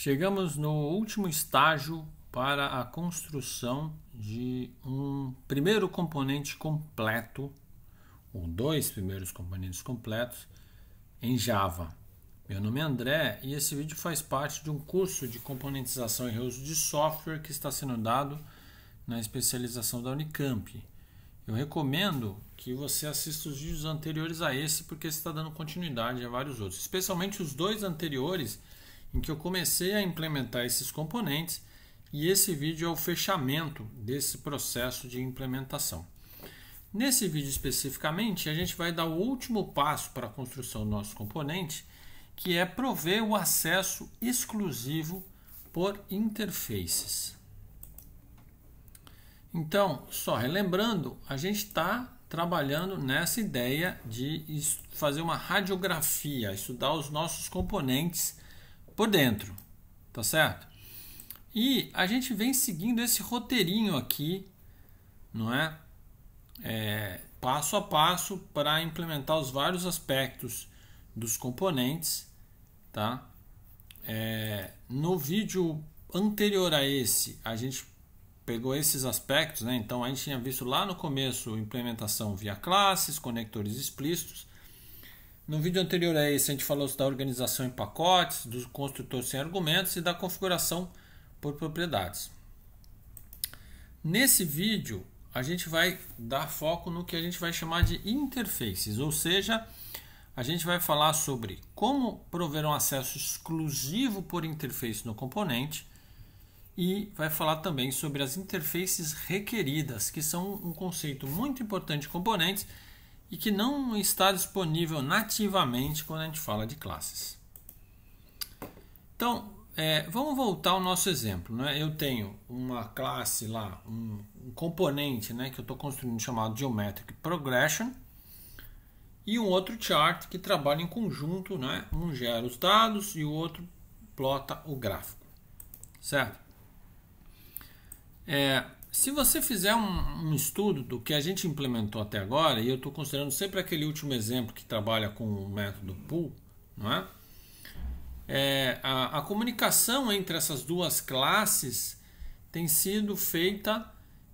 Chegamos no último estágio para a construção de um primeiro componente completo, ou dois primeiros componentes completos, em Java. Meu nome é André e esse vídeo faz parte de um curso de componentização e reuso de software que está sendo dado na especialização da Unicamp. Eu recomendo que você assista os vídeos anteriores a esse, porque está dando continuidade a vários outros, especialmente os dois anteriores em que eu comecei a implementar esses componentes e esse vídeo é o fechamento desse processo de implementação. Nesse vídeo especificamente, a gente vai dar o último passo para a construção do nosso componente, que é prover o acesso exclusivo por interfaces. Então, só relembrando, a gente está trabalhando nessa ideia de fazer uma radiografia, estudar os nossos componentes por dentro, tá certo? E a gente vem seguindo esse roteirinho aqui, não é? é passo a passo para implementar os vários aspectos dos componentes, tá? É, no vídeo anterior a esse, a gente pegou esses aspectos, né? Então a gente tinha visto lá no começo implementação via classes, conectores explícitos. No vídeo anterior a esse, a gente falou da organização em pacotes, do construtor sem argumentos e da configuração por propriedades. Nesse vídeo, a gente vai dar foco no que a gente vai chamar de interfaces, ou seja, a gente vai falar sobre como prover um acesso exclusivo por interface no componente e vai falar também sobre as interfaces requeridas, que são um conceito muito importante de componentes e que não está disponível nativamente quando a gente fala de classes. Então, é, vamos voltar ao nosso exemplo. Né? Eu tenho uma classe lá, um, um componente né, que eu estou construindo chamado Geometric Progression e um outro chart que trabalha em conjunto, né? um gera os dados e o outro plota o gráfico, certo? É, se você fizer um, um, estudo do que a gente implementou até agora, e eu estou considerando sempre aquele último exemplo que trabalha com o método pool, não é? é a, a, comunicação entre essas duas classes tem sido feita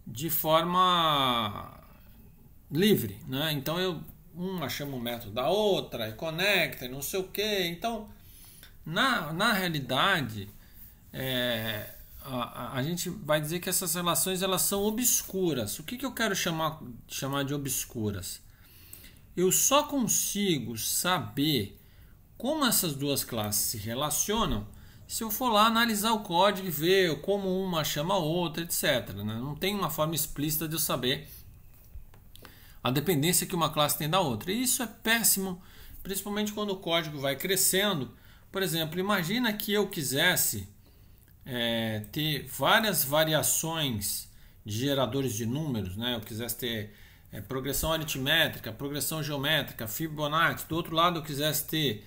de forma livre, né? Então eu uma chama o método da outra, e conecta, e não sei o que. Então, na, na realidade, é, a, a, gente vai dizer que essas relações elas são obscuras. O que, que eu quero chamar, chamar de obscuras? Eu só consigo saber como essas duas classes se relacionam se eu for lá analisar o código e ver como uma chama a outra, etc. Né? Não tem uma forma explícita de eu saber a dependência que uma classe tem da outra. E isso é péssimo, principalmente quando o código vai crescendo. Por exemplo, imagina que eu quisesse é, ter várias variações de geradores de números, né? Eu quisesse ter é, progressão aritmétrica, progressão geométrica, Fibonacci. Do outro lado, eu quisesse ter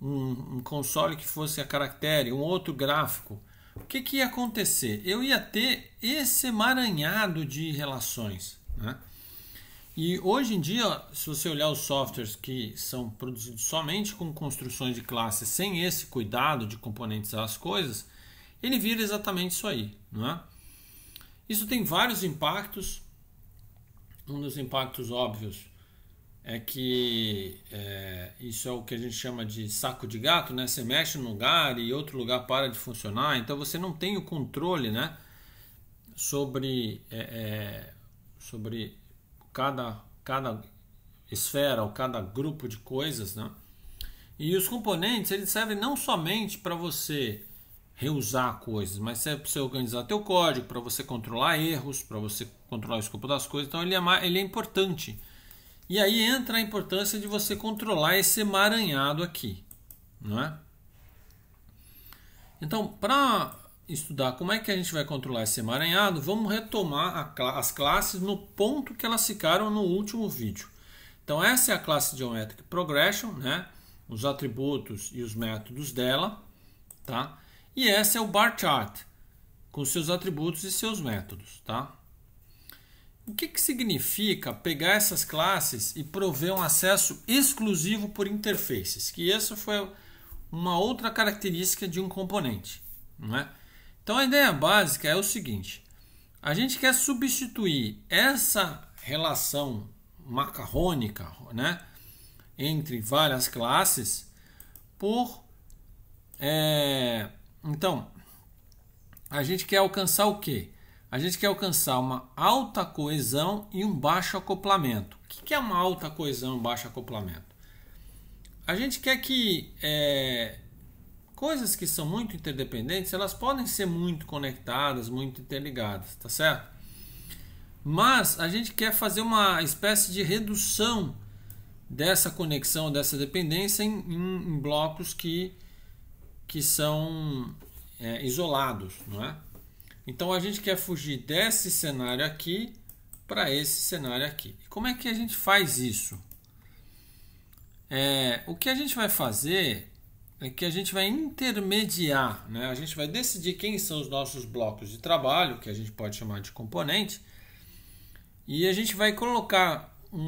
um, um console que fosse a caractere, um outro gráfico. O que, que ia acontecer? Eu ia ter esse emaranhado de relações, né? E hoje em dia, se você olhar os softwares que são produzidos somente com construções de classe, sem esse cuidado de componentizar as coisas, ele vira exatamente isso aí, não é? Isso tem vários impactos. Um dos impactos óbvios é que é, isso é o que a gente chama de saco de gato, né? Você mexe num lugar e outro lugar para de funcionar, então você não tem o controle, né? Sobre, é, é, sobre cada, cada esfera ou cada grupo de coisas, né? E os componentes eles servem não somente para você reusar coisas, mas serve para você organizar teu código, para você controlar erros, para você controlar o escopo das coisas. Então ele é, ele é importante. E aí entra a importância de você controlar esse emaranhado aqui, não é? Então, para estudar como é que a gente vai controlar esse emaranhado, vamos retomar a, as classes no ponto que elas ficaram no último vídeo. Então, essa é a classe Geometric Progression, né? Os atributos e os métodos dela, tá? E esse é o bar chart, com seus atributos e seus métodos, tá? O que, que significa pegar essas classes e prover um acesso exclusivo por interfaces? Que essa foi uma outra característica de um componente, não é? Então a ideia básica é o seguinte: a gente quer substituir essa relação macarrônica, né, entre várias classes, por é, então, a gente quer alcançar o quê? A gente quer alcançar uma alta coesão e um baixo acoplamento. O que é uma alta coesão e um baixo acoplamento? A gente quer que é, coisas que são muito interdependentes, elas podem ser muito conectadas, muito interligadas, tá certo? Mas a gente quer fazer uma espécie de redução dessa conexão, dessa dependência em, em, em blocos que que são é, isolados, não é? Então a gente quer fugir desse cenário aqui para esse cenário aqui. E como é que a gente faz isso? É, o que a gente vai fazer é que a gente vai intermediar, né? a gente vai decidir quem são os nossos blocos de trabalho, que a gente pode chamar de componente, e a gente vai colocar um,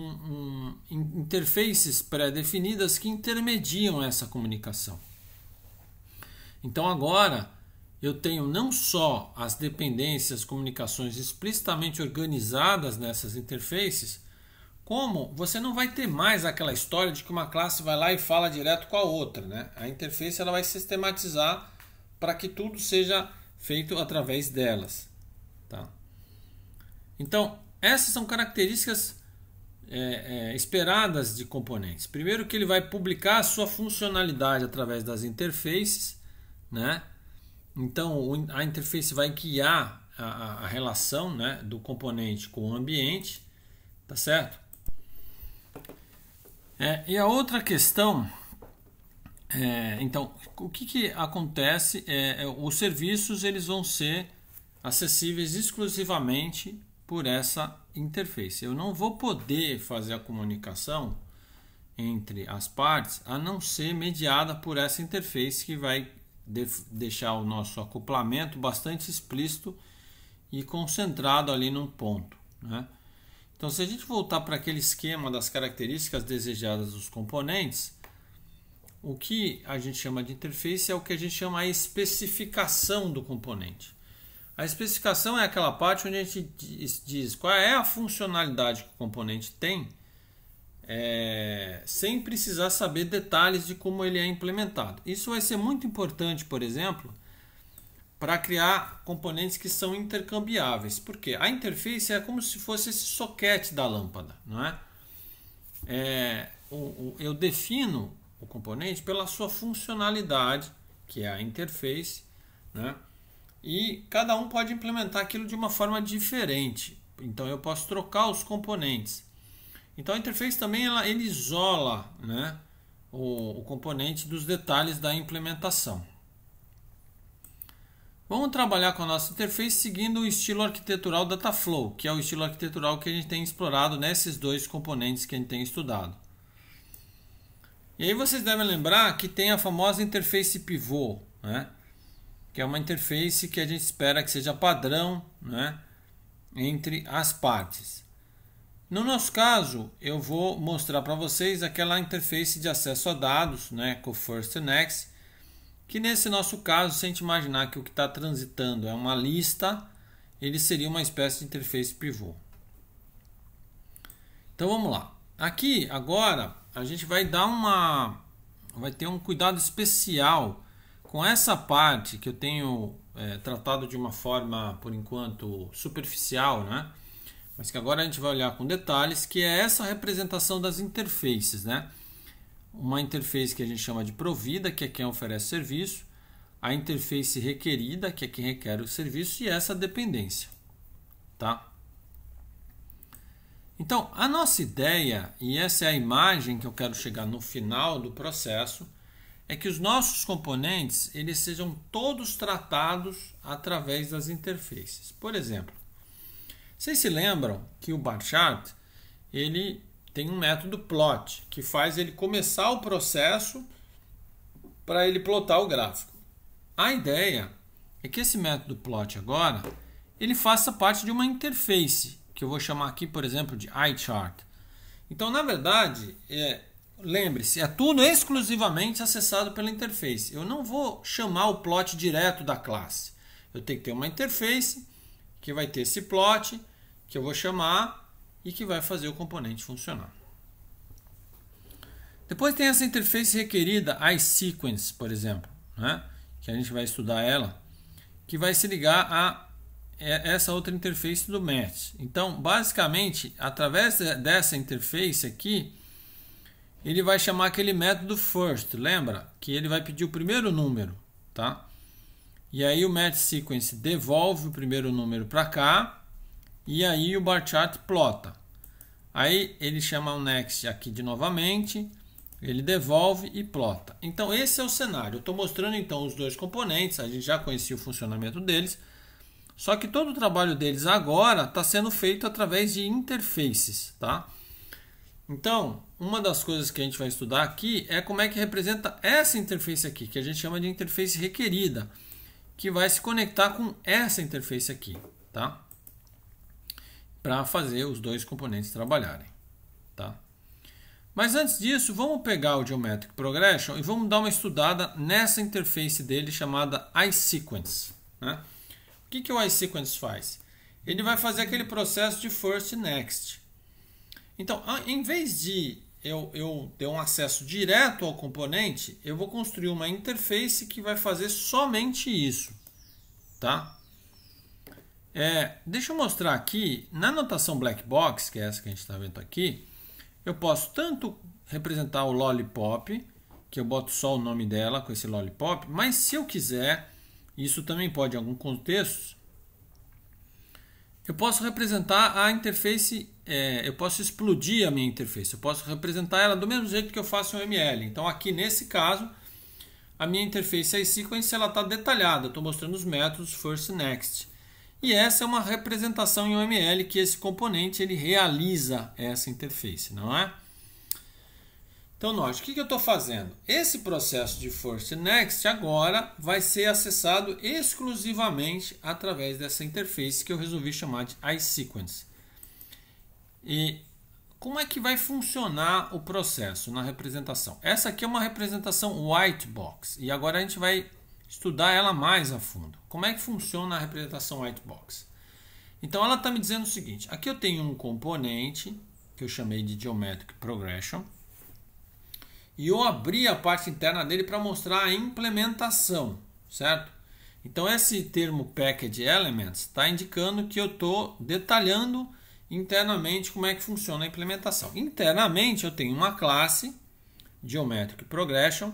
um interfaces pré-definidas que intermediam essa comunicação. Então agora eu tenho não só as dependências, comunicações explicitamente organizadas nessas interfaces, como você não vai ter mais aquela história de que uma classe vai lá e fala direto com a outra, né? A interface ela vai sistematizar para que tudo seja feito através delas, tá? Então essas são características é, é, esperadas de componentes. Primeiro que ele vai publicar a sua funcionalidade através das interfaces né? Então a interface vai guiar a, a relação né, do componente com o ambiente, tá certo? É, e a outra questão, é, então, o que, que acontece é, é, os serviços eles vão ser acessíveis exclusivamente por essa interface. Eu não vou poder fazer a comunicação entre as partes a não ser mediada por essa interface que vai de deixar o nosso acoplamento bastante explícito e concentrado ali num ponto. Né? Então, se a gente voltar para aquele esquema das características desejadas dos componentes, o que a gente chama de interface é o que a gente chama a especificação do componente. A especificação é aquela parte onde a gente diz qual é a funcionalidade que o componente tem é, sem precisar saber detalhes de como ele é implementado. Isso vai ser muito importante, por exemplo, para criar componentes que são intercambiáveis, porque a interface é como se fosse esse soquete da lâmpada, não é? é o, o, eu defino o componente pela sua funcionalidade, que é a interface, né? E cada um pode implementar aquilo de uma forma diferente. Então eu posso trocar os componentes. Então a interface também ela, ele isola né, o, o componente dos detalhes da implementação. Vamos trabalhar com a nossa interface seguindo o estilo arquitetural Dataflow, que é o estilo arquitetural que a gente tem explorado nesses dois componentes que a gente tem estudado. E aí vocês devem lembrar que tem a famosa interface pivô, né? que é uma interface que a gente espera que seja padrão né? entre as partes. No nosso caso, eu vou mostrar para vocês aquela interface de acesso a dados, né, com o Next, que nesse nosso caso, se a gente imaginar que o que está transitando é uma lista, ele seria uma espécie de interface pivô. Então vamos lá. Aqui agora a gente vai dar uma, vai ter um cuidado especial com essa parte que eu tenho é, tratado de uma forma, por enquanto, superficial, né? mas que agora a gente vai olhar com detalhes, que é essa representação das interfaces, né? Uma interface que a gente chama de provida, que é quem oferece serviço, a interface requerida, que é quem requer o serviço, e essa dependência, tá? Então, a nossa ideia, e essa é a imagem que eu quero chegar no final do processo, é que os nossos componentes eles sejam todos tratados através das interfaces. Por exemplo, vocês se lembram que o bar chart ele tem um método plot que faz ele começar o processo para ele plotar o gráfico. A ideia é que esse método plot agora ele faça parte de uma interface que eu vou chamar aqui, por exemplo, de iChart. Então, na verdade, é, lembre-se, é tudo exclusivamente acessado pela interface. Eu não vou chamar o plot direto da classe. Eu tenho que ter uma interface que vai ter esse plot que eu vou chamar e que vai fazer o componente funcionar. Depois tem essa interface requerida, iSequence, por exemplo, né? que a gente vai estudar ela, que vai se ligar a essa outra interface do Match. Então, basicamente, através dessa interface aqui, ele vai chamar aquele método first, lembra? Que ele vai pedir o primeiro número, tá? E aí o match sequence devolve o primeiro número para cá e aí o bar chart plota. Aí ele chama o next aqui de novamente, ele devolve e plota. Então esse é o cenário. Eu estou mostrando então os dois componentes, a gente já conhecia o funcionamento deles. Só que todo o trabalho deles agora está sendo feito através de interfaces, tá? Então, uma das coisas que a gente vai estudar aqui é como é que representa essa interface aqui, que a gente chama de interface requerida, que vai se conectar com essa interface aqui, tá? para fazer os dois componentes trabalharem. Tá? Mas antes disso, vamos pegar o Geometric Progression e vamos dar uma estudada nessa interface dele chamada iSequence. Né? O que, que o iSequence faz? Ele vai fazer aquele processo de first e next. Então, em vez de eu, eu ter um acesso direto ao componente, eu vou construir uma interface que vai fazer somente isso. Tá? É, deixa eu mostrar aqui, na notação black box, que é essa que a gente está vendo aqui, eu posso tanto representar o lollipop, que eu boto só o nome dela com esse lollipop, mas se eu quiser, isso também pode em algum contexto, eu posso representar a interface, é, eu posso explodir a minha interface, eu posso representar ela do mesmo jeito que eu faço um ML. Então aqui nesse caso, a minha interface iSequence é está detalhada, estou mostrando os métodos first e next. E essa é uma representação em OML que esse componente ele realiza essa interface, não é? Então, note, o que, eu estou fazendo? Esse processo de First Next agora vai ser acessado exclusivamente através dessa interface que eu resolvi chamar de iSequence. E como é que vai funcionar o processo na representação? Essa aqui é uma representação white box e agora a gente vai estudar ela mais a fundo. Como é que funciona a representação white box? Então ela está me dizendo o seguinte: aqui eu tenho um componente que eu chamei de Geometric Progression e eu abri a parte interna dele para mostrar a implementação, certo? Então esse termo Package Elements está indicando que eu estou detalhando internamente como é que funciona a implementação. Internamente eu tenho uma classe Geometric Progression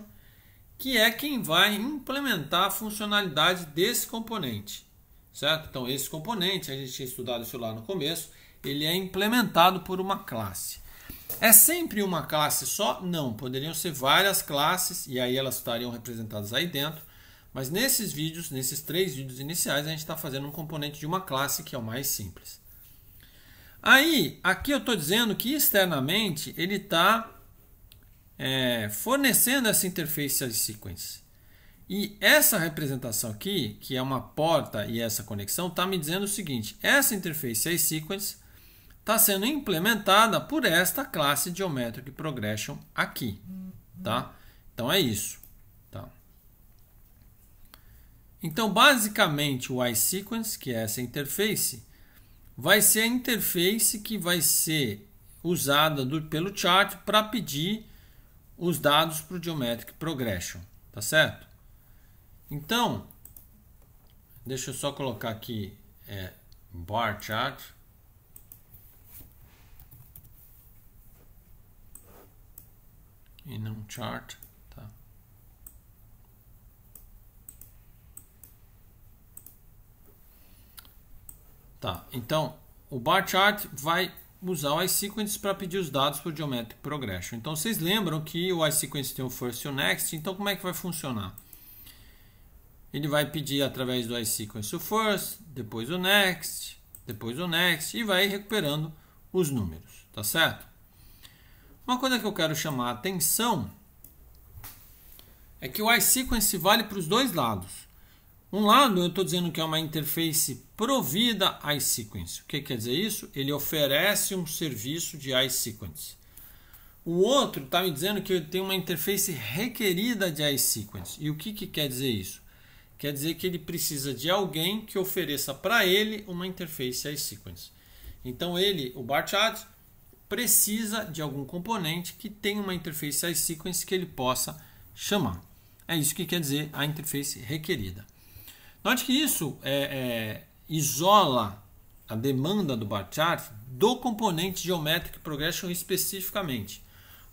que é quem vai implementar a funcionalidade desse componente, certo? Então, esse componente, a gente tinha estudado isso lá no começo, ele é implementado por uma classe. É sempre uma classe só? Não, poderiam ser várias classes e aí elas estariam representadas aí dentro. Mas nesses vídeos, nesses três vídeos iniciais, a gente está fazendo um componente de uma classe que é o mais simples. Aí, aqui eu estou dizendo que externamente ele está é, fornecendo essa interface de sequence. E essa representação aqui, que é uma porta e essa conexão, está me dizendo o seguinte: essa interface as sequence está sendo implementada por esta classe Geometric Progression aqui, tá? Então é isso. Tá? Então basicamente o iSequence, que é essa interface, vai ser a interface que vai ser usada do, pelo chart para pedir os dados para o Geometric Progression, tá certo? Então, deixa eu só colocar aqui é, bar chart. E não chart. Tá. tá, então o bar chart vai usar o iSequence para pedir os dados para o Geometric Progression. Então vocês lembram que o iSequence tem o first e o next, então como é que vai funcionar? Ele vai pedir através do iSequence o first, depois o next, depois o next e vai recuperando os números, tá certo? Uma coisa que eu quero chamar a atenção é que o iSequence vale para os dois lados. Um lado, eu estou dizendo que é uma interface provida iSequence. O que quer dizer isso? Ele oferece um serviço de iSequence. O outro está me dizendo que eu tenho uma interface requerida de iSequence. E o que, que quer dizer isso? Quer dizer que ele precisa de alguém que ofereça para ele uma interface iSequence. Então ele, o Barchat, precisa de algum componente que tenha uma interface iSequence que ele possa chamar. É isso que quer dizer a interface requerida. Note que isso é, é, isola a demanda do bar chart do componente Geometric Progression especificamente.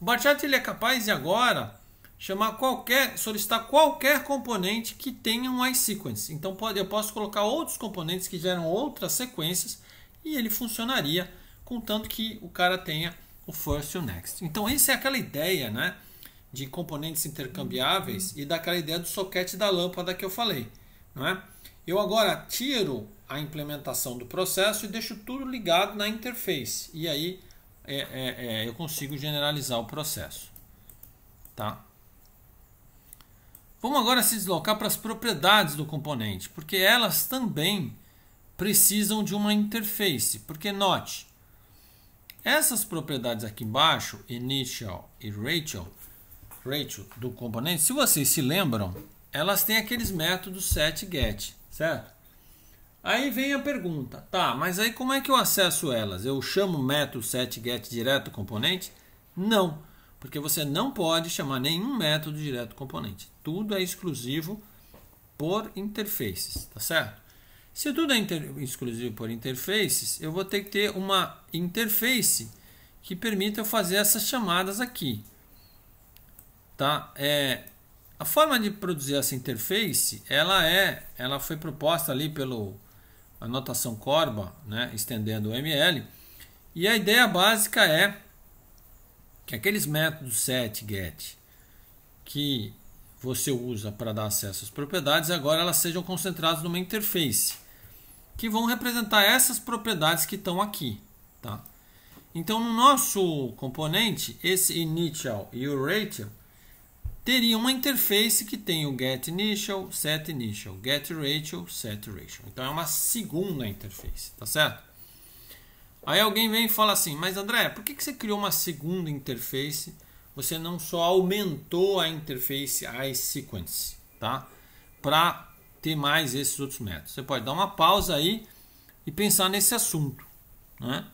O bar chart ele é capaz de agora chamar qualquer, solicitar qualquer componente que tenha um iSequence. Então pode, eu posso colocar outros componentes que geram outras sequências e ele funcionaria, contanto que o cara tenha o first e o next. Então essa é aquela ideia, né? de componentes intercambiáveis e daquela ideia do soquete da lâmpada que eu falei. Né? Eu agora tiro a implementação do processo e deixo tudo ligado na interface. E aí é, é, é, eu consigo generalizar o processo. Tá? Vamos agora se deslocar para as propriedades do componente, porque elas também precisam de uma interface. Porque note, essas propriedades aqui embaixo, initial e rachel, rachel do componente, se vocês se lembram, elas têm aqueles métodos set get, certo? Aí vem a pergunta, tá, mas aí como é que eu acesso elas? Eu chamo o método set get direto componente? Não, porque você não pode chamar nenhum método direto componente. Tudo é exclusivo por interfaces, tá certo? Se tudo é exclusivo por interfaces, eu vou ter que ter uma interface que permita eu fazer essas chamadas aqui. Tá? É, a forma de produzir essa interface, ela é, ela foi proposta ali pelo anotação Corba, né, estendendo o ML, e a ideia básica é que aqueles métodos set get que você usa para dar acesso às propriedades, agora elas sejam concentradas numa interface que vão representar essas propriedades que estão aqui, tá? Então, no nosso componente, esse initial e o ratio, teria uma interface que tem o get initial, set initial, get ratio, set ratio. Então é uma segunda interface, tá certo? Aí alguém vem e fala assim, mas André, por que, que você criou uma segunda interface? Você não só aumentou a interface iSequence, tá? Para ter mais esses outros métodos. Você pode dar uma pausa aí e pensar nesse assunto, né?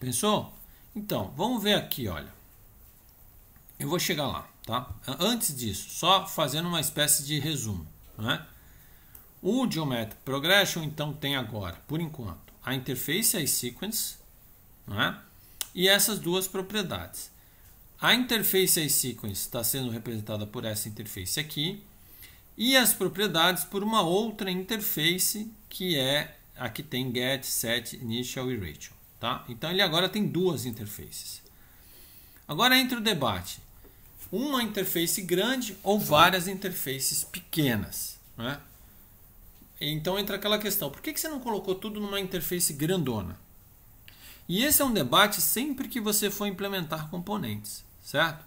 Pensou? Então, vamos ver aqui, olha. Eu vou chegar lá. Tá? Antes disso, só fazendo uma espécie de resumo. Né? O Geometric Progression, então, tem agora, por enquanto, a interface e a sequence né? e essas duas propriedades. A interface e a sequence está sendo representada por essa interface aqui e as propriedades por uma outra interface que é a que tem get, set, initial e ratio. Tá? Então, ele agora tem duas interfaces. Agora entra o debate uma interface grande ou várias interfaces pequenas. Né? Então entra aquela questão: por que, que você não colocou tudo numa interface grandona? E esse é um debate sempre que você for implementar componentes, certo?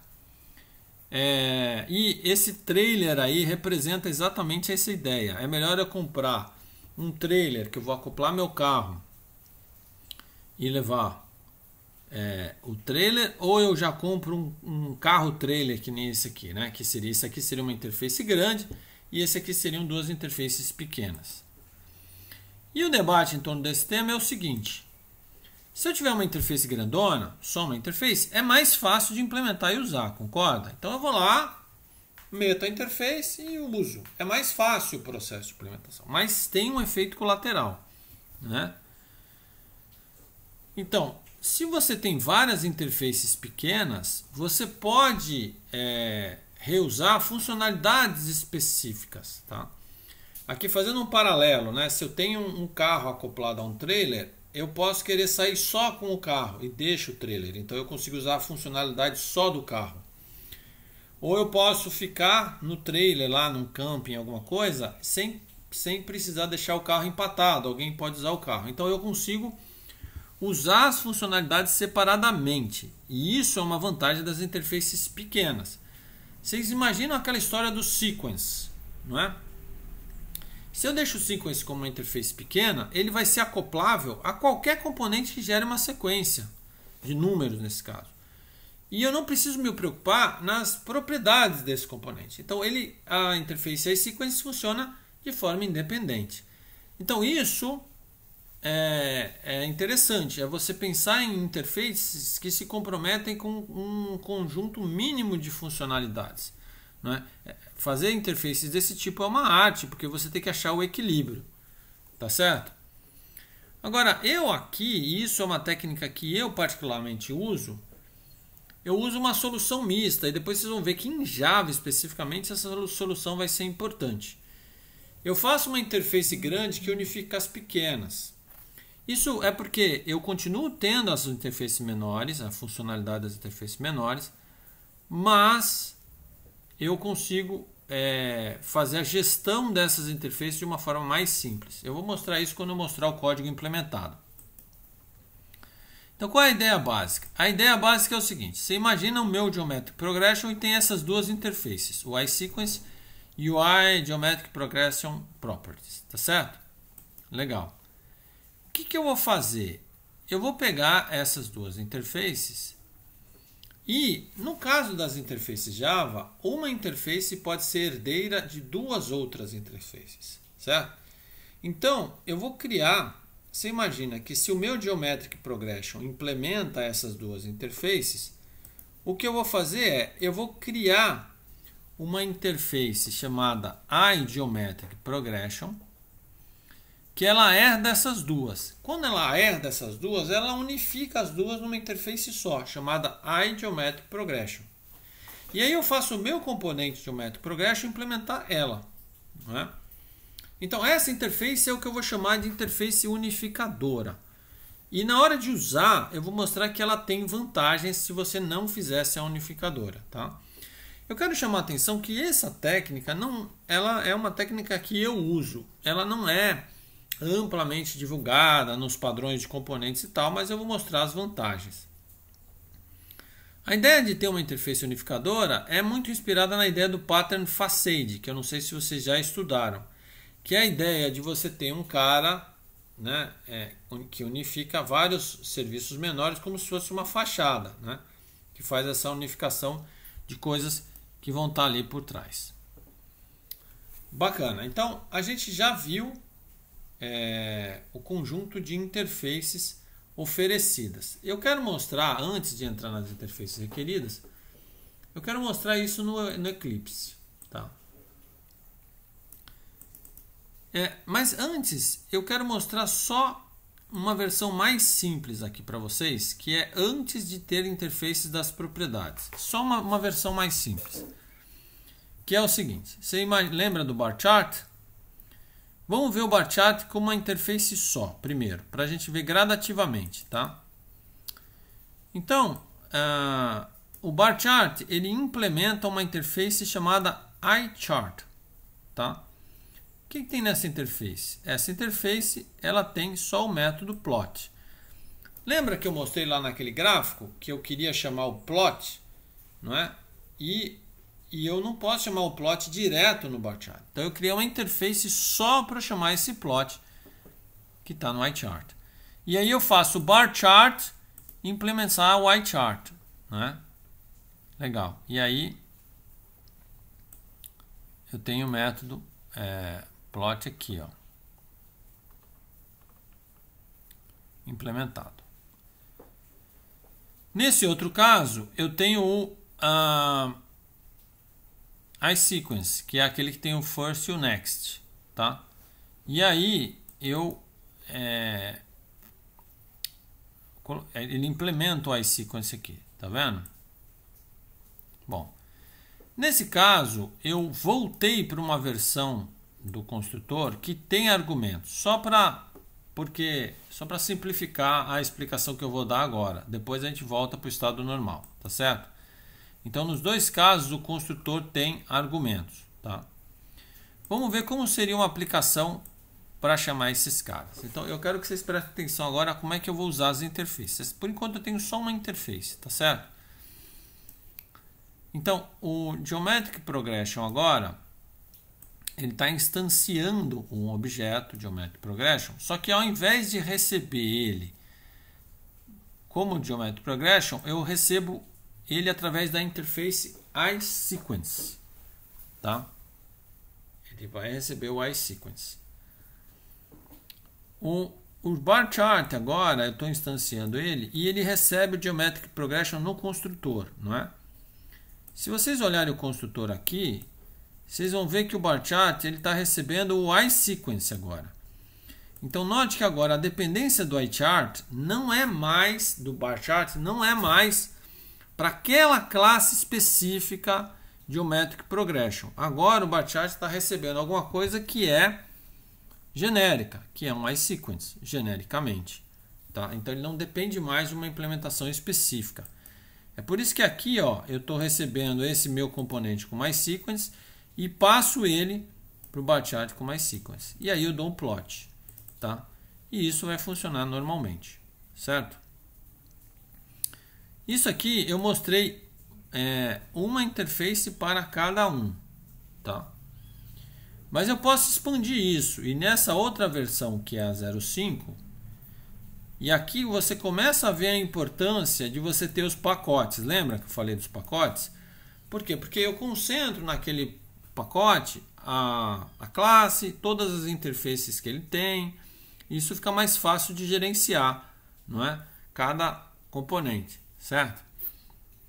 É, e esse trailer aí representa exatamente essa ideia. É melhor eu comprar um trailer que eu vou acoplar meu carro e levar é, o trailer ou eu já compro um, um, carro trailer que nem esse aqui, né? Que seria esse aqui seria uma interface grande e esse aqui seriam duas interfaces pequenas. E o debate em torno desse tema é o seguinte: se eu tiver uma interface grandona, só uma interface, é mais fácil de implementar e usar, concorda? Então eu vou lá, meto a interface e uso. É mais fácil o processo de implementação, mas tem um efeito colateral, né? Então, se você tem várias interfaces pequenas, você pode é, reusar funcionalidades específicas. Tá? Aqui fazendo um paralelo, né? se eu tenho um carro acoplado a um trailer, eu posso querer sair só com o carro e deixo o trailer. Então eu consigo usar a funcionalidade só do carro. Ou eu posso ficar no trailer lá num camping, alguma coisa, sem, sem precisar deixar o carro empatado. Alguém pode usar o carro. Então eu consigo usar as funcionalidades separadamente. E isso é uma vantagem das interfaces pequenas. Vocês imaginam aquela história do sequence, não é? Se eu deixo o sequence como uma interface pequena, ele vai ser acoplável a qualquer componente que gere uma sequência de números nesse caso. E eu não preciso me preocupar nas propriedades desse componente. Então ele a interface sequence funciona de forma independente. Então isso é, é interessante. É você pensar em interfaces que se comprometem com um conjunto mínimo de funcionalidades. É? É, fazer interfaces desse tipo é uma arte, porque você tem que achar o equilíbrio. Tá certo? Agora, eu aqui, e isso é uma técnica que eu particularmente uso, eu uso uma solução mista e depois vocês vão ver que em Java especificamente essa solução vai ser importante. Eu faço uma interface grande que unifica as pequenas. Isso é porque eu continuo tendo as interfaces menores, a funcionalidade das interfaces menores, mas eu consigo é, fazer a gestão dessas interfaces de uma forma mais simples. Eu vou mostrar isso quando eu mostrar o código implementado. Então, qual é a ideia básica? A ideia básica é o seguinte: você imagina o meu Geometric Progression e tem essas duas interfaces, o iSequence e o iGeometric Progression Properties, tá certo? Legal que, que eu vou fazer? Eu vou pegar essas duas interfaces e, no caso das interfaces Java, uma interface pode ser herdeira de duas outras interfaces, certo? Então, eu vou criar. Você imagina que se o meu Geometric Progression implementa essas duas interfaces, o que eu vou fazer é, eu vou criar uma interface chamada iGeometric Progression, que ela herda essas duas. Quando ela herda essas duas, ela unifica as duas numa interface só, chamada Idiomatic Progression. E aí eu faço o meu componente Geometric Progression implementar ela. Né? Então essa interface é o que eu vou chamar de interface unificadora. E na hora de usar, eu vou mostrar que ela tem vantagens se você não fizesse a unificadora. Tá? Eu quero chamar a atenção que essa técnica não, ela é uma técnica que eu uso. Ela não é amplamente divulgada nos padrões de componentes e tal, mas eu vou mostrar as vantagens. A ideia de ter uma interface unificadora é muito inspirada na ideia do pattern facade, que eu não sei se vocês já estudaram, que é a ideia de você ter um cara né, é, que unifica vários serviços menores como se fosse uma fachada, né, que faz essa unificação de coisas que vão estar ali por trás. Bacana, então a gente já viu é, o conjunto de interfaces oferecidas. Eu quero mostrar, antes de entrar nas interfaces requeridas, eu quero mostrar isso no, no Eclipse. Tá? É, mas antes, eu quero mostrar só uma versão mais simples aqui para vocês, que é antes de ter interfaces das propriedades. Só uma, uma versão mais simples. Que é o seguinte, você lembra do bar chart? Vamos ver o bar chart com uma interface só, primeiro, para a gente ver gradativamente, tá? Então, uh, o bar chart ele implementa uma interface chamada iChart, tá? O que, que tem nessa interface? Essa interface ela tem só o método plot. Lembra que eu mostrei lá naquele gráfico que eu queria chamar o plot, não é? E e eu não posso chamar o plot direto no bar chart. Então eu criei uma interface só para chamar esse plot que está no iChart. E aí eu faço bar chart implementar o iChart, né? Legal. E aí eu tenho o método é, plot aqui, ó, implementado. Nesse outro caso, eu tenho o ah, iSequence, que é aquele que tem o first e o next, tá? E aí eu é, é ele implementa o iSequence aqui, tá vendo? Bom, nesse caso eu voltei para uma versão do construtor que tem argumentos, só para porque só para simplificar a explicação que eu vou dar agora. Depois a gente volta para o estado normal, tá certo? Então, nos dois casos, o construtor tem argumentos. Tá? Vamos ver como seria uma aplicação para chamar esses caras. Então, eu quero que vocês prestem atenção agora como é que eu vou usar as interfaces. Por enquanto, eu tenho só uma interface, tá certo? Então, o Geometric Progression agora, ele está instanciando um objeto, Geometric Progression, só que ao invés de receber ele como Geometric Progression, eu recebo ele através da interface iSequence, tá? Ele vai receber o iSequence. O, o bar chart agora, eu estou instanciando ele e ele recebe o geometric progression no construtor, não é? Se vocês olharem o construtor aqui, vocês vão ver que o bar chart ele está recebendo o iSequence agora. Então note que agora a dependência do iChart não é mais do bar chart, não é mais para aquela classe específica de Geometric Progression. Agora o Barchart está recebendo alguma coisa que é genérica, que é um iSequence, genericamente. Tá? Então ele não depende mais de uma implementação específica. É por isso que aqui ó, eu estou recebendo esse meu componente com mais sequence e passo ele para o barchart com mais sequence. E aí eu dou um plot. Tá? E isso vai funcionar normalmente, certo? Isso aqui eu mostrei é, uma interface para cada um, tá? Mas eu posso expandir isso e nessa outra versão que é a 05 e aqui você começa a ver a importância de você ter os pacotes. Lembra que eu falei dos pacotes? Por quê? Porque eu concentro naquele pacote a, a classe, todas as interfaces que ele tem. Isso fica mais fácil de gerenciar, não é? Cada componente certo?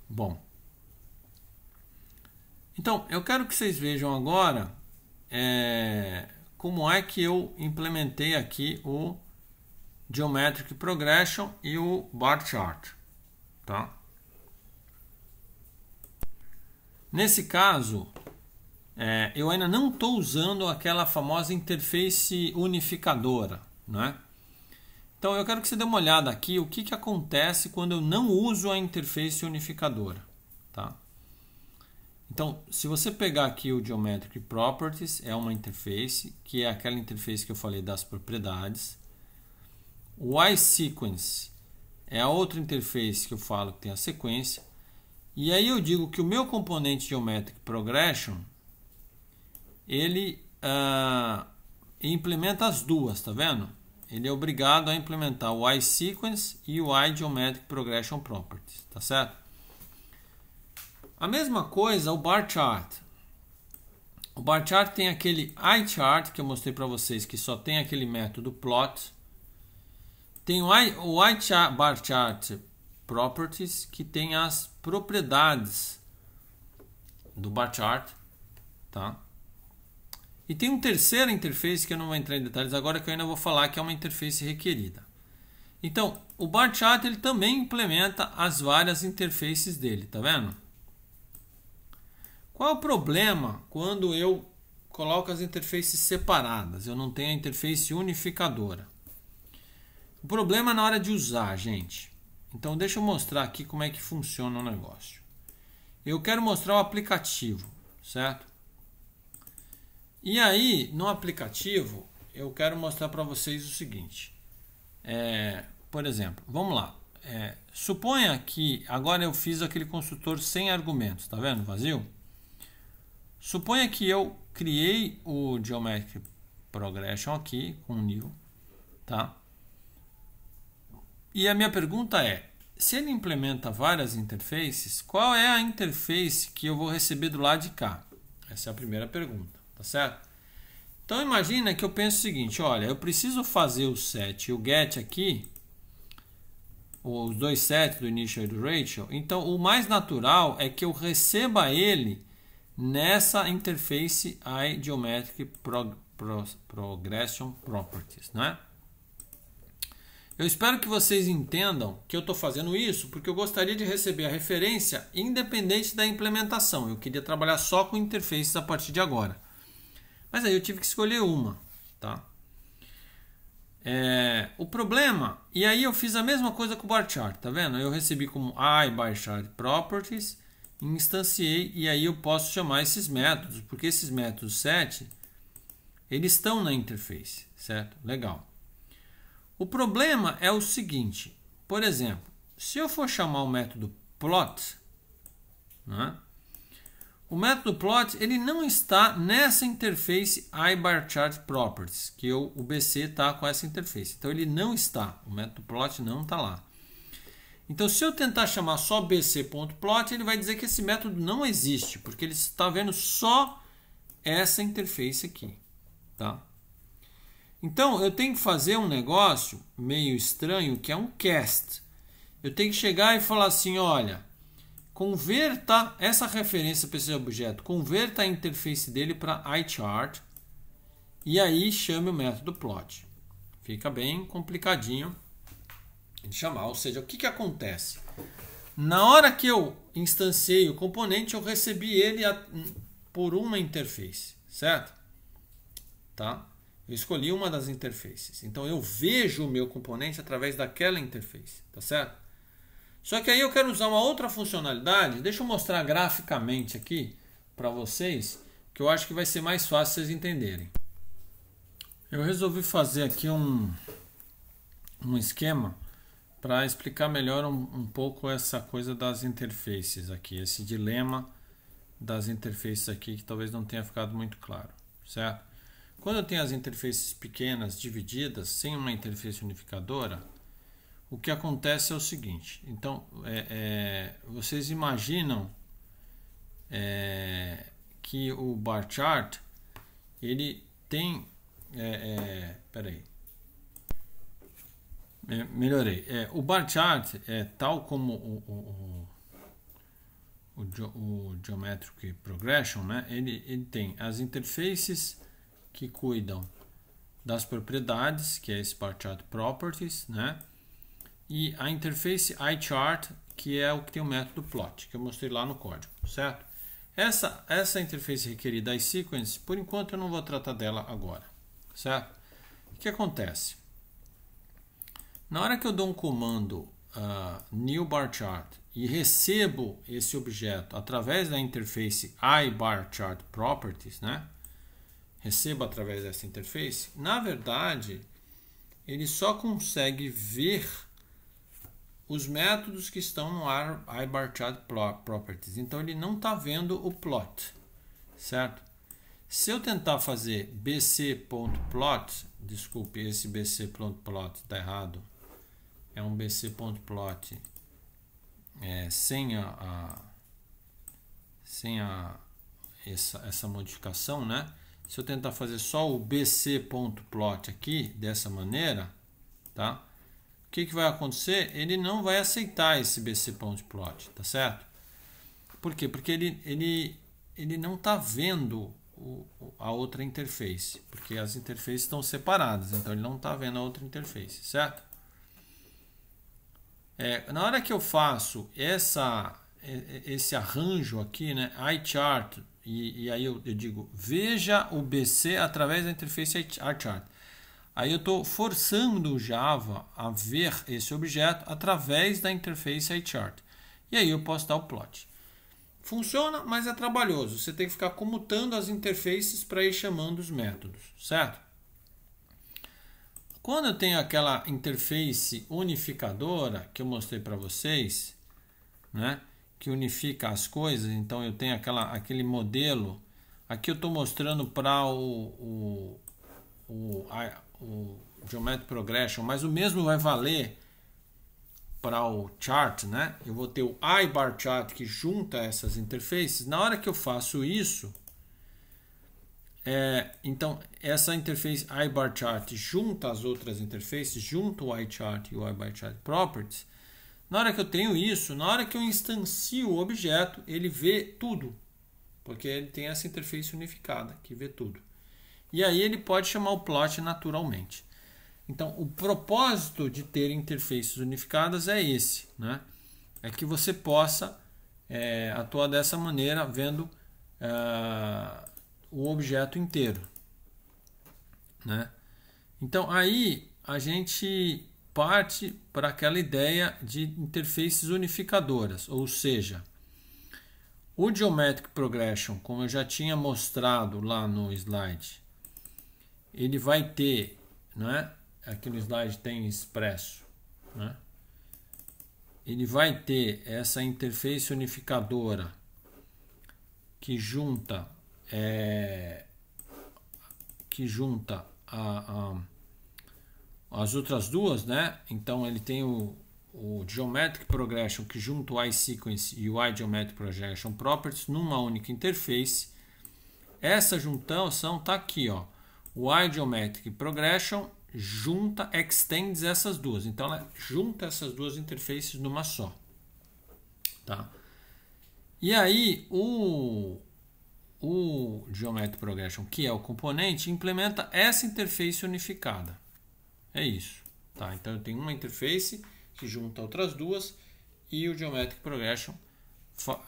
Bom. Então, eu quero que vocês vejam agora é, como é que eu implementei aqui o Geometric Progression e o Bar Chart, tá? Nesse caso, é, eu ainda não estou usando aquela famosa interface unificadora, é então eu quero que você dê uma olhada aqui o que, que acontece quando eu não uso a interface unificadora. Tá? Então, se você pegar aqui o Geometric Properties, é uma interface, que é aquela interface que eu falei das propriedades. O iSequence é a outra interface que eu falo que tem a sequência. E aí eu digo que o meu componente Geometric Progression, ele uh, implementa as duas, tá vendo? ele é obrigado a implementar o iSequence e o iGeometric Progression Properties, tá certo? A mesma coisa o bar chart. O bar chart tem aquele iChart que eu mostrei para vocês, que só tem aquele método plot. Tem o, I, o I chart, bar chart properties que tem as propriedades do bar chart, tá? E tem uma terceira interface que eu não vou entrar em detalhes agora, que eu ainda vou falar que é uma interface requerida. Então, o bar chart ele também implementa as várias interfaces dele, tá vendo? Qual é o problema quando eu coloco as interfaces separadas? Eu não tenho a interface unificadora. O problema é na hora de usar, gente. Então, deixa eu mostrar aqui como é que funciona o negócio. Eu quero mostrar o aplicativo, certo? E aí, no aplicativo, eu quero mostrar para vocês o seguinte. É, por exemplo, vamos lá. É, suponha que agora eu fiz aquele consultor sem argumentos, tá vendo? Vazio. Suponha que eu criei o Geometric Progression aqui com o new, tá? E a minha pergunta é: se ele implementa várias interfaces, qual é a interface que eu vou receber do lado de cá? Essa é a primeira pergunta tá certo? Então imagina que eu penso o seguinte, olha, eu preciso fazer o set e o get aqui, os dois sets do initial e do ratio, então o mais natural é que eu receba ele nessa interface I Geometric Pro, Progression Properties, né? Eu espero que vocês entendam que eu estou fazendo isso porque eu gostaria de receber a referência independente da implementação. Eu queria trabalhar só com interfaces a partir de agora. Mas aí eu tive que escolher uma, tá? É, o problema, e aí eu fiz a mesma coisa com o bar chart, tá vendo? Eu recebi como I bar chart properties, instanciei e aí eu posso chamar esses métodos, porque esses métodos 7 eles estão na interface, certo? Legal. O problema é o seguinte, por exemplo, se eu for chamar o método plot, né? O método plot ele não está nessa interface iBarChart Properties, que eu, o BC está com essa interface. Então ele não está, o método plot não está lá. Então se eu tentar chamar só bc.plot, ele vai dizer que esse método não existe, porque ele está vendo só essa interface aqui. Tá? Então eu tenho que fazer um negócio meio estranho que é um cast. Eu tenho que chegar e falar assim, olha converta essa referência para esse objeto, converta a interface dele para iChart e aí chame o método plot. Fica bem complicadinho de chamar, ou seja, o que, que acontece? Na hora que eu instanciei o componente, eu recebi ele a, por uma interface, certo? Tá? Eu escolhi uma das interfaces. Então eu vejo o meu componente através daquela interface, tá certo? Só que aí eu quero usar uma outra funcionalidade. Deixa eu mostrar graficamente aqui para vocês, que eu acho que vai ser mais fácil vocês entenderem. Eu resolvi fazer aqui um, um esquema para explicar melhor um, um, pouco essa coisa das interfaces aqui, esse dilema das interfaces aqui que talvez não tenha ficado muito claro, certo? Quando eu tenho as interfaces pequenas divididas sem uma interface unificadora, o que acontece é o seguinte: então, é, é, vocês imaginam é, que o bar chart ele tem. É, é peraí. melhorei. É, o bar chart, é, tal como o, o, o, o, o Geometric Progression, né, ele, ele tem as interfaces que cuidam das propriedades, que é esse bar chart properties, né? e a interface iChart, que é o que tem o método plot, que eu mostrei lá no código, certo? Essa, essa interface requerida iSequence, por enquanto eu não vou tratar dela agora, certo? O que acontece? Na hora que eu dou um comando uh, new bar chart e recebo esse objeto através da interface iBarChartProperties, properties, né? Recebo através dessa interface. Na verdade, ele só consegue ver os métodos que estão no ibar chart properties. Então ele não está vendo o plot, certo? Se eu tentar fazer bc.plot, desculpe, esse bc.plot está errado, é um bc.plot é, sem a, a, sem a essa, essa modificação, né? Se eu tentar fazer só o bc.plot aqui dessa maneira, tá? o que, que vai acontecer? Ele não vai aceitar esse BC Pound Plot, tá certo? Por quê? Porque ele, ele, ele não está vendo o, a outra interface, porque as interfaces estão separadas, então ele não está vendo a outra interface, certo? É, na hora que eu faço essa, esse arranjo aqui, né, iChart, e, e aí eu, eu digo, veja o BC através da interface iChart. Aí eu estou forçando o Java a ver esse objeto através da interface iChart. E aí eu posso dar o plot. Funciona, mas é trabalhoso. Você tem que ficar comutando as interfaces para ir chamando os métodos, certo? Quando eu tenho aquela interface unificadora que eu mostrei para vocês, né, que unifica as coisas, então eu tenho aquela, aquele modelo. Aqui eu estou mostrando para o, o, o o Geometric Progression, mas o mesmo vai valer para o chart, né? Eu vou ter o iBar chart que junta essas interfaces. Na hora que eu faço isso, é, então essa interface iBar chart junta as outras interfaces, junta o iChart e o iBar chart properties. Na hora que eu tenho isso, na hora que eu instancio o objeto, ele vê tudo, porque ele tem essa interface unificada que vê tudo. E aí ele pode chamar o plot naturalmente. Então, o propósito de ter interfaces unificadas é esse, né? É que você possa é, atuar dessa maneira vendo é, o objeto inteiro, né? Então, aí a gente parte para aquela ideia de interfaces unificadoras, ou seja, o Geometric Progression, como eu já tinha mostrado lá no slide ele vai ter, né? aqui no slide tem expresso, né? ele vai ter essa interface unificadora que junta é, que junta a, a, as outras duas, né? Então ele tem o, o Geometric Progression que junta o iSequence e o iGeometric Progression Properties numa única interface. Essa junção está aqui, ó o Ideometric Progression junta, extends essas duas. Então, ela junta essas duas interfaces numa só. Tá? E aí, o, o Geometric Progression, que é o componente, implementa essa interface unificada. É isso. Tá? Então, eu tenho uma interface que junta outras duas e o Geometric Progression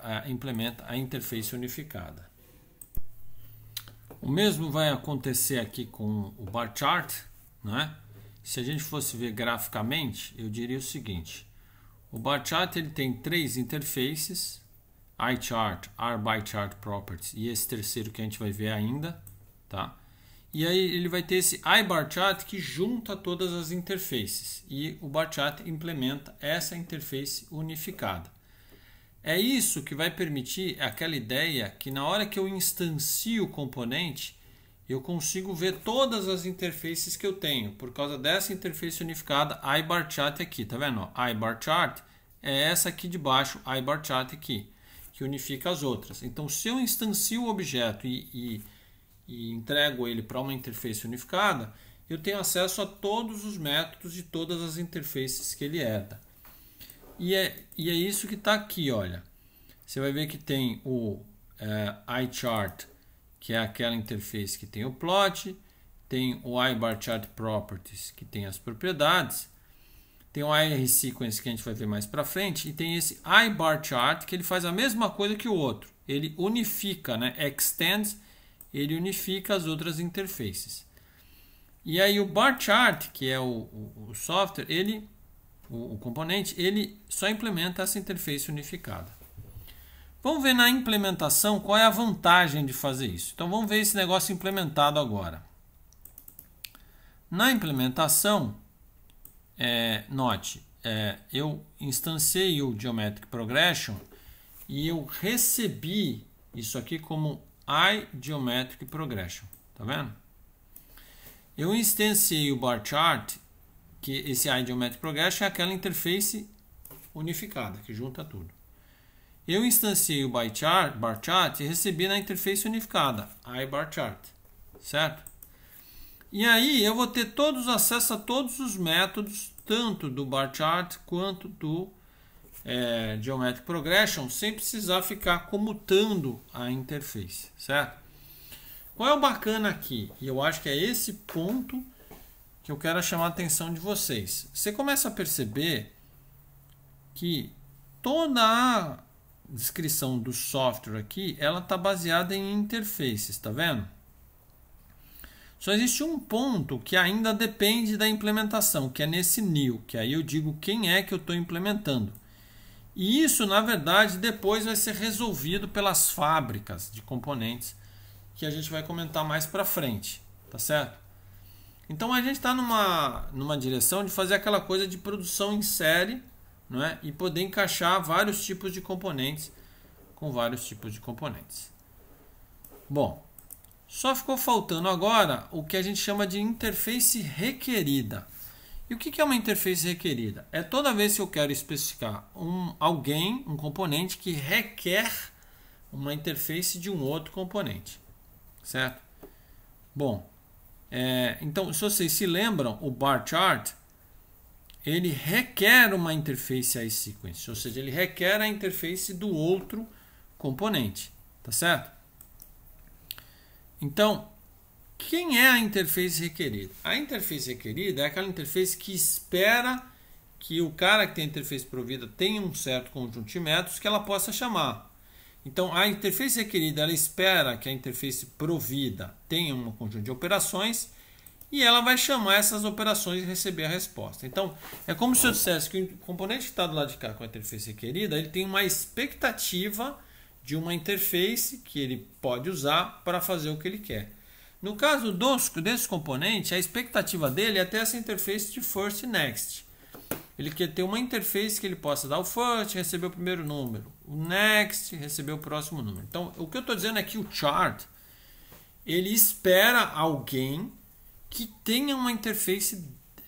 ah, implementa a interface unificada. O mesmo vai acontecer aqui com o bar chart, né? Se a gente fosse ver graficamente, eu diria o seguinte: o bar chart ele tem três interfaces, iChart, chart Properties e esse terceiro que a gente vai ver ainda, tá? E aí ele vai ter esse iBarChat que junta todas as interfaces e o BarChat implementa essa interface unificada. É isso que vai permitir é aquela ideia que na hora que eu instancio o componente, eu consigo ver todas as interfaces que eu tenho por causa dessa interface unificada iBarChart é aqui, tá vendo? iBarChart é essa aqui de baixo, iBarChart aqui, que unifica as outras. Então, se eu instancio o objeto e, e, e entrego ele para uma interface unificada, eu tenho acesso a todos os métodos e todas as interfaces que ele herda. E é, e é isso que está aqui, olha. Você vai ver que tem o é, iChart, que é aquela interface que tem o plot, tem o iBar Chart Properties, que tem as propriedades, tem o iRSequence, que a gente vai ver mais para frente, e tem esse iBarChart, Chart, que ele faz a mesma coisa que o outro. Ele unifica, né? extends, ele unifica as outras interfaces. E aí o Bar Chart, que é o, o, o software, ele o, componente, ele só implementa essa interface unificada. Vamos ver na implementação qual é a vantagem de fazer isso. Então vamos ver esse negócio implementado agora. Na implementação, é, note, é, eu instanciei o Geometric Progression e eu recebi isso aqui como iGeometric Progression, tá vendo? Eu instanciei o bar chart que esse IDioMatic Progression é aquela interface unificada que junta tudo. Eu instanciei o bar chart, bar chart e recebi na interface unificada, iBarChart, certo? E aí eu vou ter todos acesso a todos os métodos, tanto do bar chart quanto do é, Geometric Progression, sem precisar ficar comutando a interface, certo? Qual é o bacana aqui? E eu acho que é esse ponto que eu quero chamar a atenção de vocês. Você começa a perceber que toda a descrição do software aqui, ela está baseada em interfaces, está vendo? Só existe um ponto que ainda depende da implementação, que é nesse new, que aí eu digo quem é que eu estou implementando. E isso, na verdade, depois vai ser resolvido pelas fábricas de componentes que a gente vai comentar mais para frente, tá certo? Então a gente está numa, numa direção de fazer aquela coisa de produção em série não é? e poder encaixar vários tipos de componentes com vários tipos de componentes. Bom, só ficou faltando agora o que a gente chama de interface requerida. E o que é uma interface requerida? É toda vez que eu quero especificar um, alguém, um componente que requer uma interface de um outro componente, certo? Bom, é, então, se vocês se lembram, o bar chart ele requer uma interface iSequence, ou seja, ele requer a interface do outro componente, tá certo? Então, quem é a interface requerida? A interface requerida é aquela interface que espera que o cara que tem a interface provida tenha um certo conjunto de métodos que ela possa chamar. Então, a interface requerida ela espera que a interface provida tenha um conjunto de operações e ela vai chamar essas operações e receber a resposta. Então, é como se eu dissesse que o componente que está do lado de cá com a interface requerida, ele tem uma expectativa de uma interface que ele pode usar para fazer o que ele quer. No caso dos, desse componente, a expectativa dele é ter essa interface de first e next. Ele quer ter uma interface que ele possa dar o first, receber o primeiro número, o next, receber o próximo número. Então, o que eu estou dizendo é que o chart ele espera alguém que tenha uma interface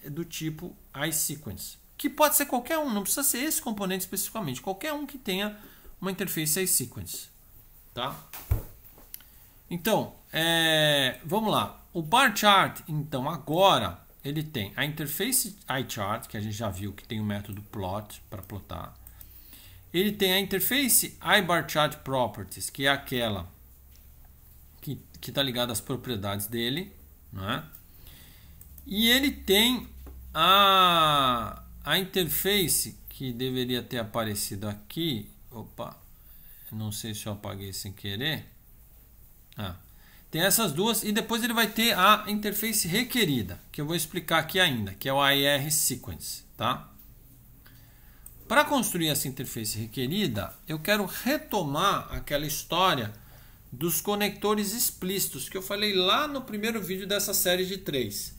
do tipo iSequence, que pode ser qualquer um, não precisa ser esse componente especificamente, qualquer um que tenha uma interface iSequence, tá? Então, é, vamos lá. O bar chart, então, agora ele tem a interface iChart, que a gente já viu que tem o método plot para plotar. Ele tem a interface iBarChart Properties, que é aquela que está ligada às propriedades dele. Né? E ele tem a, a interface que deveria ter aparecido aqui. Opa, não sei se eu apaguei sem querer. Ah, tem essas duas e depois ele vai ter a interface requerida, que eu vou explicar aqui ainda, que é o AR Sequence, tá? Para construir essa interface requerida, eu quero retomar aquela história dos conectores explícitos que eu falei lá no primeiro vídeo dessa série de três,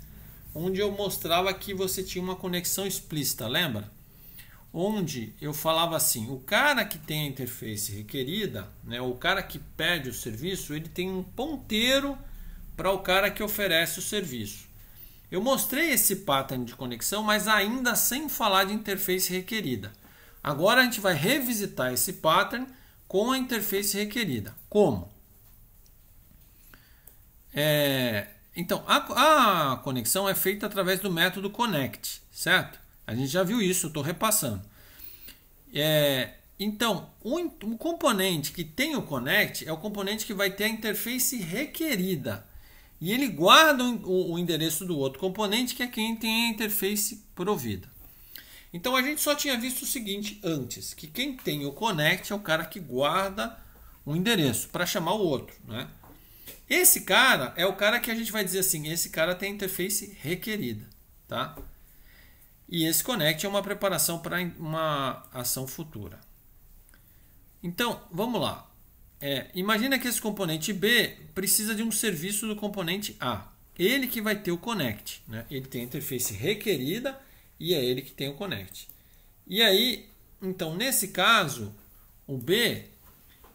onde eu mostrava que você tinha uma conexão explícita, lembra? onde eu falava assim: o cara que tem a interface requerida, né, o cara que pede o serviço, ele tem um ponteiro para o cara que oferece o serviço. Eu mostrei esse pattern de conexão, mas ainda sem falar de interface requerida. Agora a gente vai revisitar esse pattern com a interface requerida. Como? É, então, a, a conexão é feita através do método connect, certo? A gente já viu isso, estou repassando. É, então, um, um, componente que tem o connect é o componente que vai ter a interface requerida. E ele guarda o, o endereço do outro componente, que é quem tem a interface provida. Então, a gente só tinha visto o seguinte antes, que quem tem o connect é o cara que guarda o endereço para chamar o outro. Né? Esse cara é o cara que a gente vai dizer assim, esse cara tem a interface requerida. Tá? E esse connect é uma preparação para uma ação futura. Então, vamos lá. É, imagina que esse componente B precisa de um serviço do componente A. Ele que vai ter o connect. Né? Ele tem a interface requerida e é ele que tem o connect. E aí, então, nesse caso, o B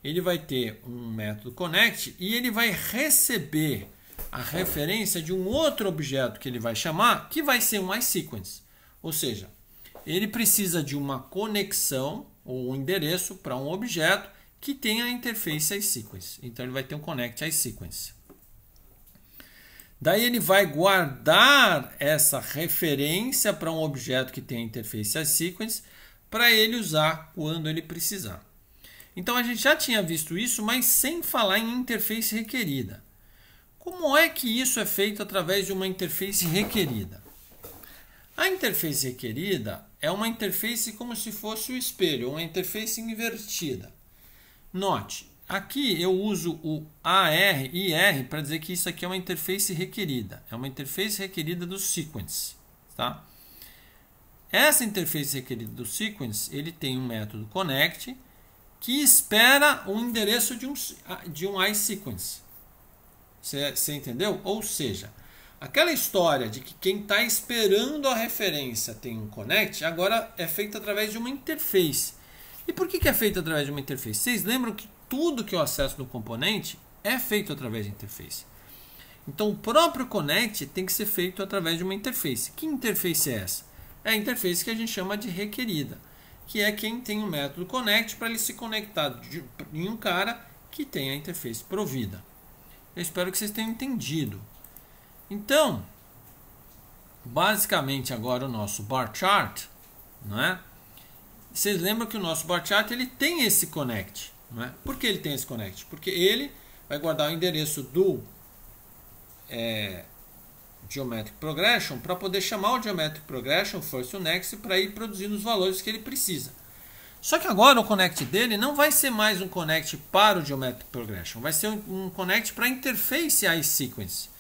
ele vai ter um método connect e ele vai receber a referência de um outro objeto que ele vai chamar, que vai ser um iSequence. Ou seja, ele precisa de uma conexão ou um endereço para um objeto que tenha a interface iSequence. Então ele vai ter um connect iSequence. Daí ele vai guardar essa referência para um objeto que tem a interface iSequence para ele usar quando ele precisar. Então a gente já tinha visto isso, mas sem falar em interface requerida. Como é que isso é feito através de uma interface requerida? A interface requerida é uma interface como se fosse o espelho, uma interface invertida. Note, aqui eu uso o AR e R para dizer que isso aqui é uma interface requerida. É uma interface requerida do sequence. Tá? Essa interface requerida do sequence, ele tem um método connect que espera o endereço de um, de um iSequence. Você entendeu? Ou seja, Aquela história de que quem está esperando a referência tem um connect, agora é feita através de uma interface. E por que, que é feita através de uma interface? Vocês lembram que tudo que eu acesso no componente é feito através de interface. Então o próprio connect tem que ser feito através de uma interface. Que interface é essa? É a interface que a gente chama de requerida, que é quem tem o método connect para ele se conectar de, em um cara que tem a interface provida. Eu espero que vocês tenham entendido. Então, basicamente agora o nosso bar chart, não é? Vocês lembram que o nosso bar chart ele tem esse connect, não é? Por que ele tem esse connect? Porque ele vai guardar o endereço do é, Geometric Progression para poder chamar o Geometric Progression First o Next para ir produzindo os valores que ele precisa. Só que agora o connect dele não vai ser mais um connect para o Geometric Progression, vai ser um, um connect para a interface iSequence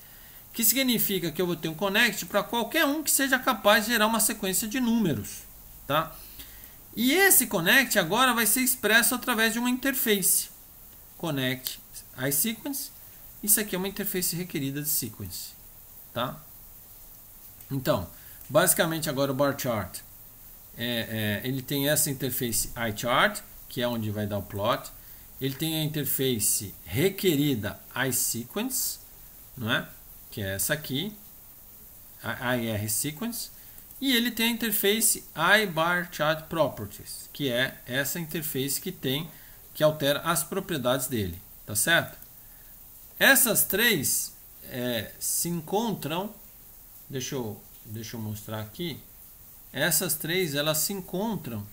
que significa que eu vou ter um connect para qualquer um que seja capaz de gerar uma sequência de números, tá? E esse connect agora vai ser expresso através de uma interface. Connect iSequence. Isso aqui é uma interface requerida de sequence, tá? Então, basicamente agora o bar chart é, é, ele tem essa interface iChart, que é onde vai dar o plot. Ele tem a interface requerida iSequence, não é? que é essa aqui, a IR Sequence, e ele tem a interface iBarChart Properties, que é essa interface que tem, que altera as propriedades dele, tá certo? Essas três é, se encontram, deixa eu, deixa eu mostrar aqui, essas três elas se encontram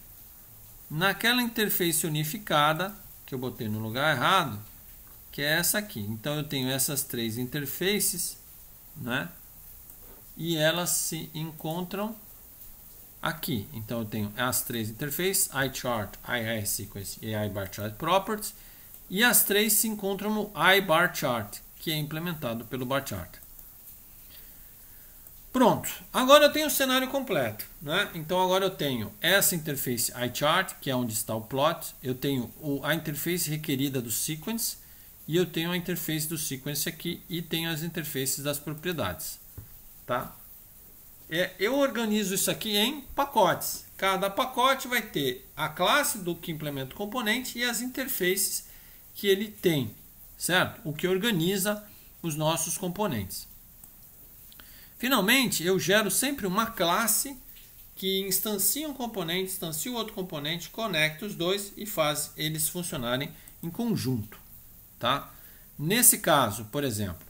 naquela interface unificada que eu botei no lugar errado, que é essa aqui. Então eu tenho essas três interfaces né? E elas se encontram aqui. Então eu tenho as três interfaces, iChart, AI Sequence e iBarChart Chart Properties, e as três se encontram no iBarChart, Chart, que é implementado pelo Bar Chart. Pronto, agora eu tenho o cenário completo. Né? Então agora eu tenho essa interface iChart, que é onde está o plot, eu tenho a interface requerida do sequence, e eu tenho a interface do sequence aqui e tenho as interfaces das propriedades. Tá? É, eu organizo isso aqui em pacotes. Cada pacote vai ter a classe do que implementa o componente e as interfaces que ele tem, certo? O que organiza os nossos componentes. Finalmente, eu gero sempre uma classe que instancia um componente, instancia o outro componente, conecta os dois e faz eles funcionarem em conjunto tá? Nesse caso, por exemplo,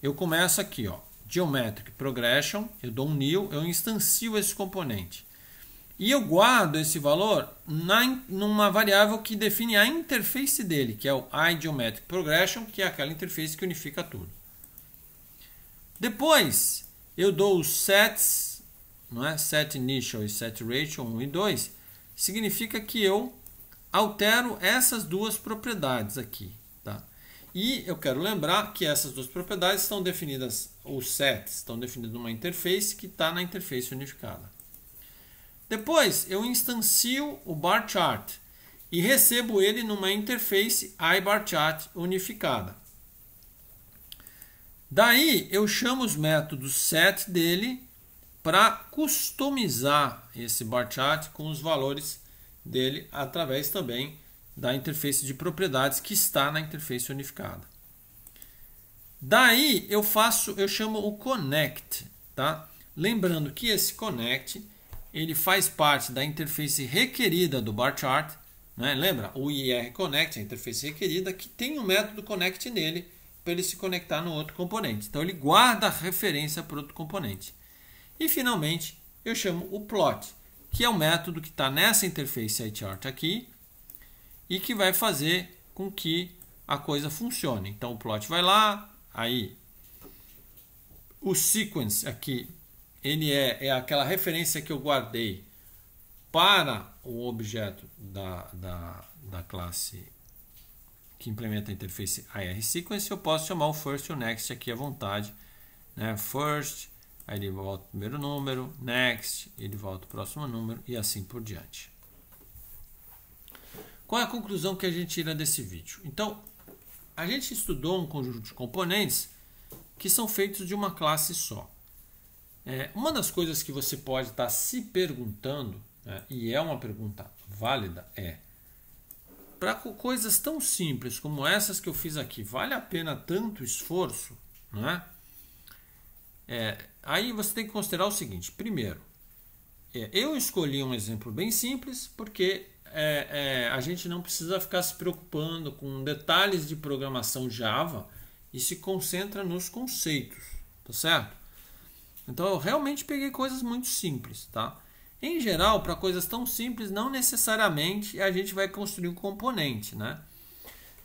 eu começo aqui, ó, geometric progression, eu dou um new, eu instancio esse componente. E eu guardo esse valor na, numa variável que define a interface dele, que é o iGeometric Progression, que é aquela interface que unifica tudo. Depois, eu dou os sets, não é? set initial e set ratio 1 e 2, significa que eu altero essas duas propriedades aqui. E eu quero lembrar que essas duas propriedades estão definidas, ou sets, estão definidas numa interface que está na interface unificada. Depois eu instancio o bar chart e recebo ele numa interface chart unificada. Daí eu chamo os métodos set dele para customizar esse bar chart com os valores dele através também da interface de propriedades que está na interface unificada. Daí eu faço, eu chamo o connect, tá? Lembrando que esse connect ele faz parte da interface requerida do bar chart, né? Lembra? O IR connect, a interface requerida que tem um método connect nele para ele se conectar no outro componente. Então ele guarda a referência para outro componente. E finalmente eu chamo o plot, que é o método que está nessa interface chart aqui e que vai fazer com que a coisa funcione. Então o plot vai lá, aí o sequence aqui, ele é, é aquela referência que eu guardei para o objeto da, da, da classe que implementa a interface IR sequence, eu posso chamar o first e o next aqui à vontade. Né? First, aí ele volta o primeiro número, next, ele volta o próximo número e assim por diante. Qual é a conclusão que a gente tira desse vídeo? Então, a gente estudou um conjunto de componentes que são feitos de uma classe só. É, uma das coisas que você pode estar tá se perguntando, né, e é uma pergunta válida, é para coisas tão simples como essas que eu fiz aqui, vale a pena tanto esforço? Né? É, aí você tem que considerar o seguinte: primeiro, é, eu escolhi um exemplo bem simples porque é, é, a gente não precisa ficar se preocupando com detalhes de programação Java e se concentra nos conceitos, tá certo? Então eu realmente peguei coisas muito simples, tá? Em geral, para coisas tão simples, não necessariamente a gente vai construir um componente, né?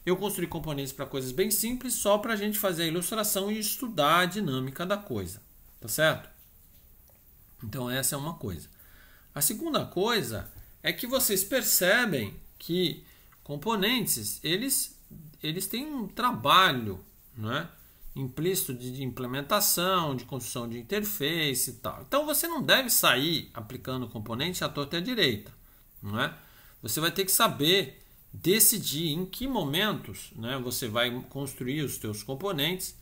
Eu construí componentes para coisas bem simples só para a gente fazer a ilustração e estudar a dinâmica da coisa, tá certo? Então essa é uma coisa. A segunda coisa é que vocês percebem que componentes eles, eles têm um trabalho né, implícito de, de implementação, de construção de interface e tal. Então você não deve sair aplicando componente à torta e à direita. Não é? Você vai ter que saber decidir em que momentos né, você vai construir os seus componentes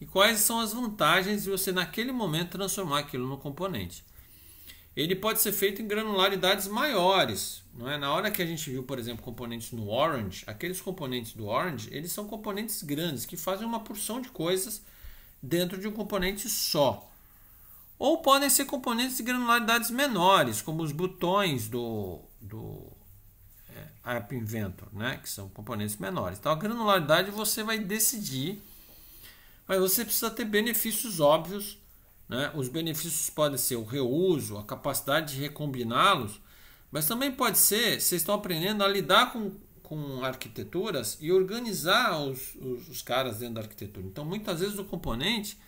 e quais são as vantagens de você naquele momento transformar aquilo no componente ele pode ser feito em granularidades maiores. Não é? Na hora que a gente viu, por exemplo, componentes no Orange, aqueles componentes do Orange, eles são componentes grandes que fazem uma porção de coisas dentro de um componente só. Ou podem ser componentes de granularidades menores, como os botões do, do é, App Inventor, né? que são componentes menores. Então, a granularidade você vai decidir, mas você precisa ter benefícios óbvios né? Os benefícios podem ser o reuso, a capacidade de recombiná-los, mas também pode ser, vocês estão aprendendo a lidar com, com arquiteturas e organizar os, os, os caras dentro da arquitetura. Então, muitas vezes o componente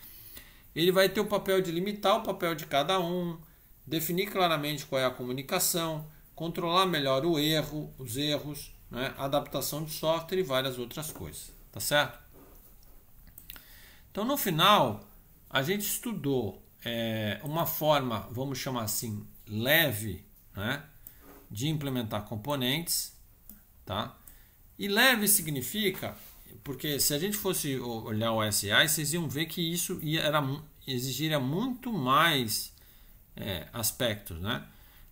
ele vai ter o papel de limitar o papel de cada um, definir claramente qual é a comunicação, controlar melhor o erro, os erros, né? adaptação de software e várias outras coisas, tá certo? Então no final a gente estudou é, uma forma, vamos chamar assim, leve, né, de implementar componentes, tá? E leve significa, porque se a gente fosse olhar o SI, vocês iam ver que isso ia, era, exigiria muito mais é, aspectos, né?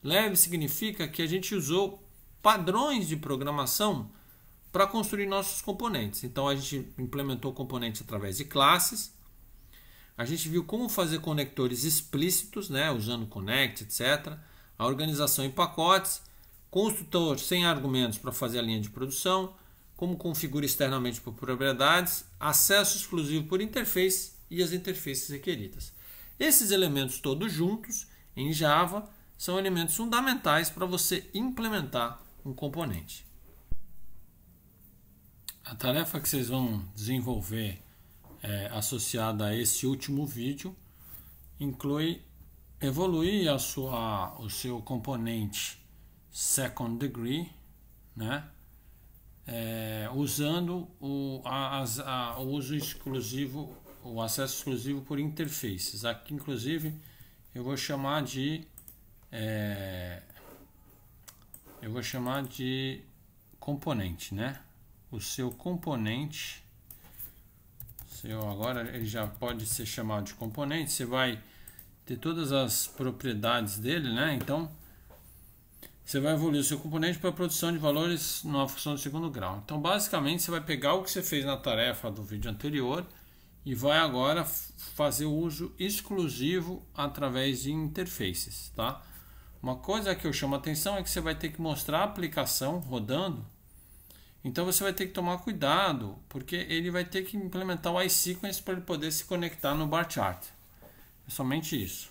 Leve significa que a gente usou padrões de programação para construir nossos componentes. Então a gente implementou componentes através de classes, a gente viu como fazer conectores explícitos, né, usando connect, etc. A organização em pacotes, construtor sem argumentos para fazer a linha de produção, como configura externamente por propriedades, acesso exclusivo por interface e as interfaces requeridas. Esses elementos todos juntos em Java são elementos fundamentais para você implementar um componente. A tarefa que vocês vão desenvolver é, associada a esse último vídeo inclui evoluir a sua, o seu componente second degree, né? É, usando o, a, a, o uso exclusivo, o acesso exclusivo por interfaces. Aqui, inclusive, eu vou chamar de é, eu vou chamar de componente, né? O seu componente seu agora ele já pode ser chamado de componente, você vai ter todas as propriedades dele, né? Então, você vai evoluir o seu componente para a produção de valores numa função do segundo grau. Então, basicamente, você vai pegar o que você fez na tarefa do vídeo anterior e vai agora fazer o uso exclusivo através de interfaces, tá? Uma coisa que eu chamo a atenção é que você vai ter que mostrar a aplicação rodando então você vai ter que tomar cuidado, porque ele vai ter que implementar o iSequence para ele poder se conectar no bar chart. É somente isso.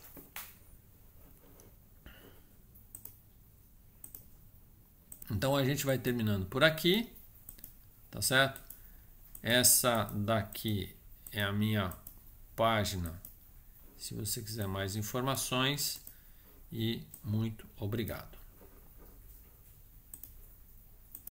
Então a gente vai terminando por aqui, tá certo? Essa daqui é a minha página. Se você quiser mais informações e muito obrigado.